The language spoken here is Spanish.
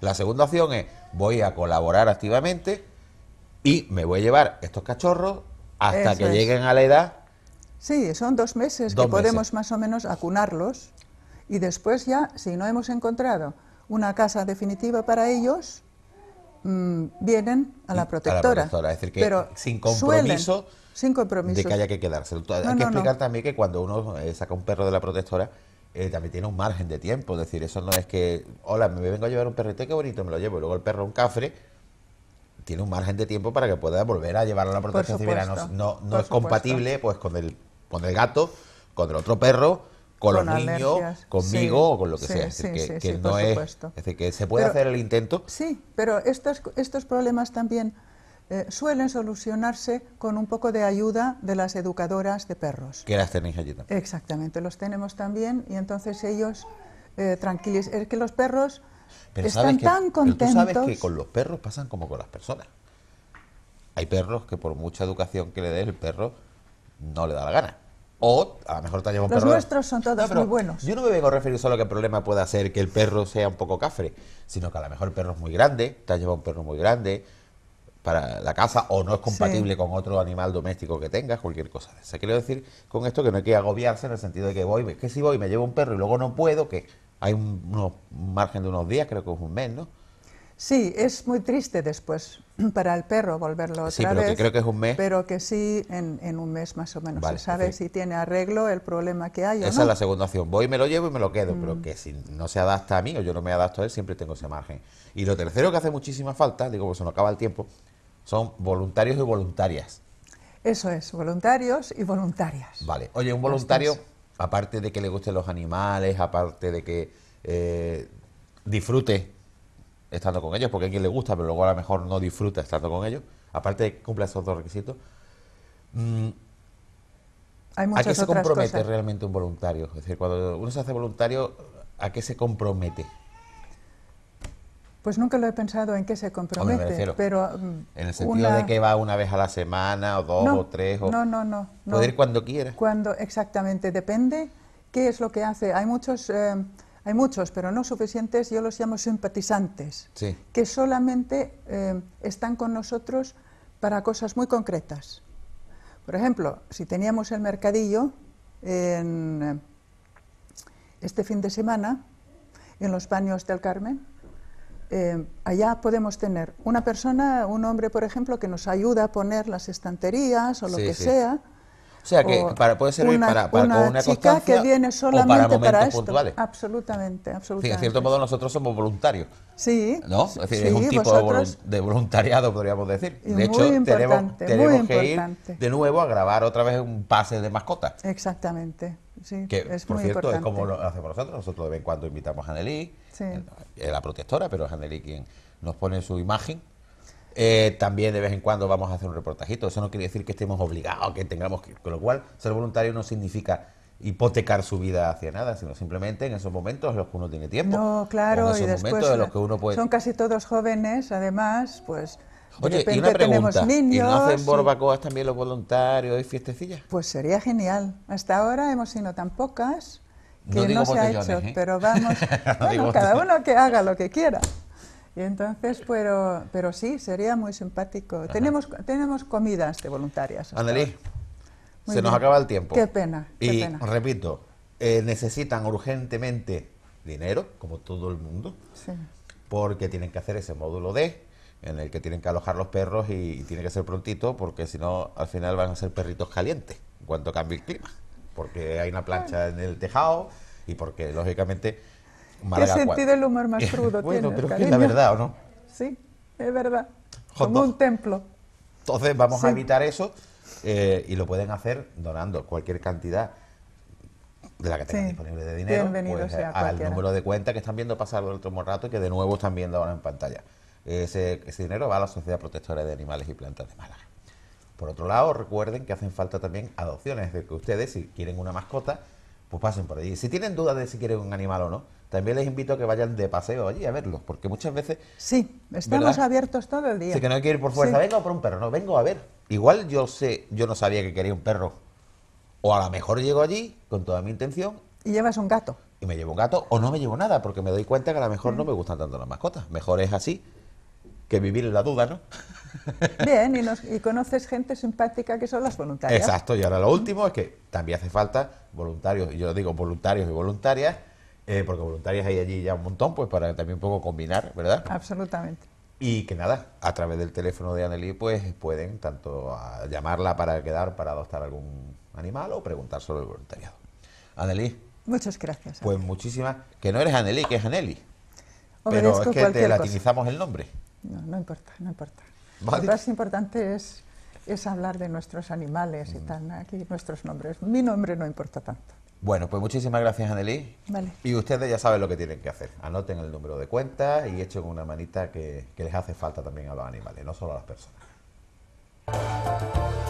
La segunda opción es, voy a colaborar activamente y me voy a llevar estos cachorros hasta que lleguen a la edad. Sí, son dos meses que podemos más o menos acunarlos y después ya, si no hemos encontrado una casa definitiva para ellos, mm, vienen a la mm, protectora. Pero sin compromiso. sin compromiso. De que haya que quedarse. Hay que explicar también que cuando uno eh, saca un perro de la protectora, eh, también tiene un margen de tiempo. Es decir, eso no es que, hola, me vengo a llevar un perrito, qué bonito, me lo llevo, y luego el perro un cafre. Tiene un margen de tiempo para que pueda volver a llevarlo a la protección civil. No, no, es compatible pues con el, con el gato, con el otro perro, con, los niños, conmigo o con lo que sea. Es decir, que, no es, que se puede hacer el intento. Sí, pero estos, estos problemas también eh, suelen solucionarse con un poco de ayuda de las educadoras de perros. Que las tenéis allí también. Exactamente, los tenemos también y entonces ellos eh, Es que los perros están tan contentos. Pero tú sabes que con los perros pasan como con las personas. Hay perros que por mucha educación que le des, el perro no le da la gana. O a lo mejor te llevado un perro. Los nuestros son todos muy buenos. Yo no me vengo a referir solo a que el problema pueda ser que el perro sea un poco cafre, sino que a lo mejor el perro es muy grande, te llevado un perro muy grande, para la casa o no es compatible con otro animal doméstico que tengas, cualquier cosa de esa. Quiero decir con esto que no hay que agobiarse en el sentido de que voy, que si voy, me llevo un perro y luego no puedo, que hay un, margen de unos días, creo que es un mes, ¿no? Sí, es muy triste después para el perro volverlo otra sí, pero Que creo que es un mes. Pero que sí, en, un mes más o menos se sabe si tiene arreglo el problema que hay. Esa no. es la segunda opción. Voy, me lo llevo y me lo quedo, pero mm. que si no se adapta a mí o yo no me adapto a él, siempre tengo ese margen. Y lo tercero que hace muchísima falta, digo, pues se nos acaba el tiempo, son voluntarios y voluntarias. Eso es, voluntarios y voluntarias. Vale, oye, un voluntario, aparte de que le gusten los animales, aparte de que eh, disfrute estando con ellos, porque a quien le gusta, pero luego a lo mejor no disfruta estando con ellos, aparte de que cumpla esos dos requisitos, mm, ¿a qué se compromete realmente un voluntario? Es decir, cuando uno se hace voluntario, ¿a qué se compromete? Pues nunca lo he pensado en qué se compromete. pero en el mm, sentido de que va una vez a la semana o dos o tres o no no no Puede ir cuando quiera. Cuando exactamente depende qué es lo que hace. Hay muchos eh, hay muchos pero no suficientes. Yo los llamo simpatizantes que solamente eh, están con nosotros para cosas muy concretas. Por ejemplo, si teníamos el mercadillo en eh, este fin de semana en los baños del Carmen eh, allá podemos tener una persona, un hombre, por ejemplo, que nos ayuda a poner las estanterías o lo que sea. O sea, que para, puede servir una, para, una, chica que viene solamente para, Absolutamente, absolutamente. en cierto modo nosotros somos voluntarios. Sí. ¿No? Es un tipo de voluntariado, podríamos decir. De hecho, tenemos, tenemos que ir de nuevo a grabar otra vez un pase de mascota. Exactamente es por cierto, es como lo hacemos nosotros. Nosotros de vez en cuando invitamos a Anneli, eh, es la protectora, pero es Anneli quien nos pone su imagen. Eh, también de vez en cuando vamos a hacer un reportajito. Eso no quiere decir que estemos obligados, que tengamos que. Con lo cual, ser voluntario no significa hipotecar su vida hacia nada, sino simplemente en esos momentos en los que uno tiene tiempo. No, claro, y después que uno son casi todos jóvenes, además, pues Oye, y una pregunta, ¿Y no hacen borbacoas también los voluntarios y fiestecillas? Pues sería genial. Hasta ahora hemos sido tan pocas que no, se ha hecho, ¿eh? pero vamos, cada uno que haga lo que quiera. Y entonces, pero, pero sí, sería muy simpático. Tenemos, tenemos comidas de voluntarias. Andalí, se nos acaba el tiempo. Qué pena. Qué y repito, eh, necesitan urgentemente dinero, como todo el mundo, porque tienen que hacer ese módulo de en el que tienen que alojar los perros y, tiene que ser prontito porque si no al final van a ser perritos calientes en cuanto cambie el clima, porque hay una plancha en el tejado y porque lógicamente... Málaga ¿Qué sentido el humor más crudo bueno, pero es la verdad, ¿o no? Sí, es verdad. Como un templo. Entonces vamos a evitar eso eh, y lo pueden hacer donando cualquier cantidad de la que tengan disponible de dinero pues, al número de cuenta que están viendo pasar el otro rato y que de nuevo están viendo ahora en pantalla. Ese, dinero va a la Sociedad Protectora de Animales y Plantas de Málaga. Por otro lado, recuerden que hacen falta también adopciones, es decir, que ustedes, si quieren una mascota, pues pasen por allí. Si tienen dudas de si quieren un animal o no, también les invito a que vayan de paseo allí a verlos, porque muchas veces... Sí, estamos abiertos todo el día. Sí, que no hay que ir por fuerza, vengo por un perro, no, vengo a ver. Igual yo sé, yo no sabía que quería un perro, o a lo mejor llego allí con toda mi intención... Y llevas un gato. Y me llevo un gato, o no me llevo nada, porque me doy cuenta que a lo mejor no mm. me gustan tanto las mascotas, mejor es así, que vivir en la duda, ¿no? Bien, y, conoces gente simpática que son las voluntarias. Exacto, y ahora lo último es que también hace falta voluntarios, y yo digo voluntarios y voluntarias, eh, porque voluntarias hay allí ya un montón, pues para también un poco combinar, ¿verdad? Absolutamente. Y que nada, a través del teléfono de Anneli, pues pueden tanto llamarla para quedar, para adoptar algún animal o preguntar sobre el voluntariado. Anneli. Muchas gracias. Pues muchísimas, que no eres Anneli, que es Anneli. pero es que te latinizamos el nombre. No, no importa, no importa. Lo más importante es, hablar de nuestros animales y mm. aquí nuestros nombres. Mi nombre no importa tanto. Bueno, pues muchísimas gracias, Anneli. Vale. Y ustedes ya saben lo que tienen que hacer. Anoten el número de cuenta y echen una manita que, que les hace falta también a los animales, no solo a las personas.